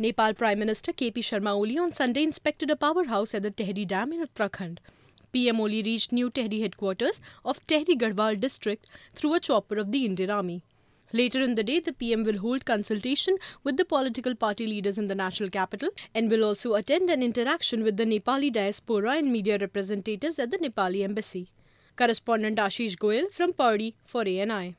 Nepal Prime Minister KP Sharma Oli on Sunday inspected a powerhouse at the Tehri Dam in Uttarakhand. PM Oli reached new Tehri headquarters of Tehri Garhwal district through a chopper of the Indian Army. Later in the day, the PM will hold consultation with the political party leaders in the national capital and will also attend an interaction with the Nepali diaspora and media representatives at the Nepali embassy. Correspondent Ashish Goel from Pardi for ANI.